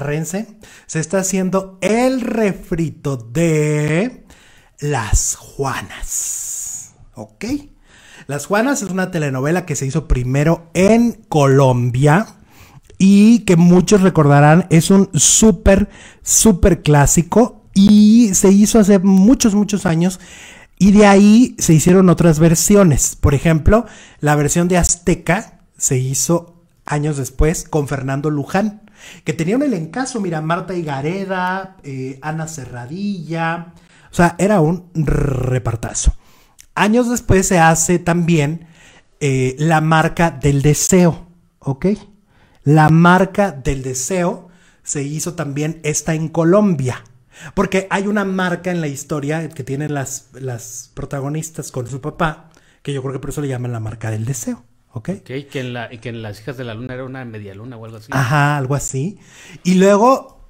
Rense se está haciendo el refrito de Las Juanas. ¿Ok? Las Juanas es una telenovela que se hizo primero en Colombia y que muchos recordarán es un súper, súper clásico y se hizo hace muchos, muchos años. Y de ahí se hicieron otras versiones. Por ejemplo, la versión de Azteca se hizo años después con Fernando Luján. Que tenía el encaso, mira, Marta Higareda, eh, Ana Cerradilla. O sea, era un repartazo. Años después se hace también eh, la marca del deseo, ¿ok? La marca del deseo se hizo también esta en Colombia. Porque hay una marca en la historia que tienen las, las protagonistas con su papá, que yo creo que por eso le llaman la marca del deseo. ¿ok? que en, las hijas de la luna era una media luna o algo así. Ajá, algo así. Y luego,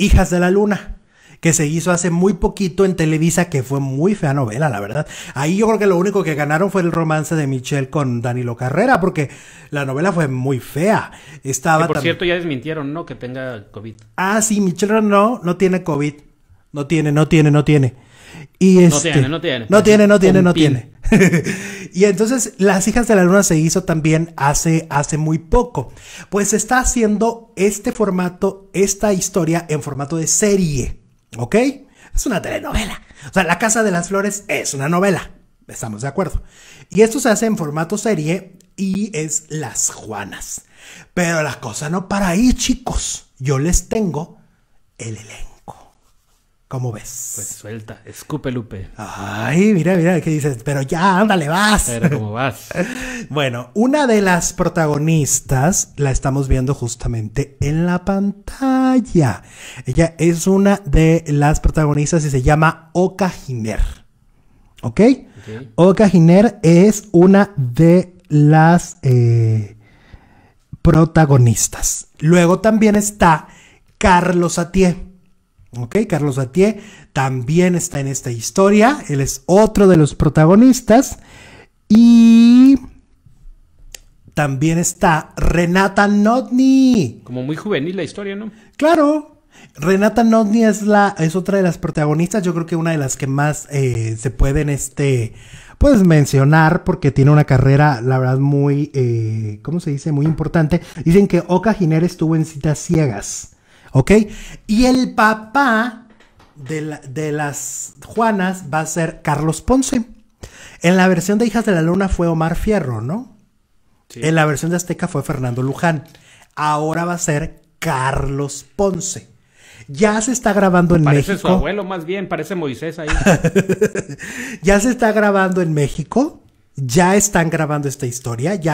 Hijas de la Luna, que se hizo hace muy poquito en Televisa, que fue muy fea novela, la verdad. Ahí yo creo que lo único que ganaron fue el romance de Michelle con Danilo Carrera, porque la novela fue muy fea. Estaba por cierto, ya desmintieron, ¿no? Que tenga COVID. Ah, sí, Michelle no, no tiene COVID. No tiene, no tiene, no tiene. Y no este, tiene, no tiene. No tiene, no tiene, y entonces Las hijas de la luna se hizo también hace, hace muy poco. Pues está haciendo este formato, esta historia en formato de serie. ¿Ok? Es una telenovela. O sea, La Casa de las Flores es una novela. Estamos de acuerdo. Y esto se hace en formato serie y es Las Juanas. Pero la cosa no para ahí, chicos. Yo les tengo el elenco. ¿Cómo pues ves? Pues suelta, escupe Lupe. Ay, mira, mira, ¿qué dices? Pero ya, ándale, vas. Pero cómo vas. bueno, una de las protagonistas la estamos viendo justamente en la pantalla. Ella es una de las protagonistas y se llama Oca Giner. ¿Ok? Oca Oka es una de las eh, protagonistas. Luego también está Carlos Atié Ok, Carlos Satie también está en esta historia. Él es otro de los protagonistas. Y también está Renata Notni. Como muy juvenil la historia, ¿no? Claro. Renata Notni es, la, es otra de las protagonistas. Yo creo que una de las que más eh, se pueden este, pues mencionar porque tiene una carrera, la verdad, muy, eh, ¿cómo se dice? Muy importante. Dicen que Oka Giner estuvo en citas ciegas. ¿Ok? Y el papá de, las Juanas va a ser Carlos Ponce. En la versión de Hijas de la Luna fue Omar Fierro, ¿no? En la versión de Azteca fue Fernando Luján. Ahora va a ser Carlos Ponce. Ya se está grabando en México. Parece su abuelo, más bien, parece Moisés ahí. ya se está grabando en México. Ya están grabando esta historia. Ya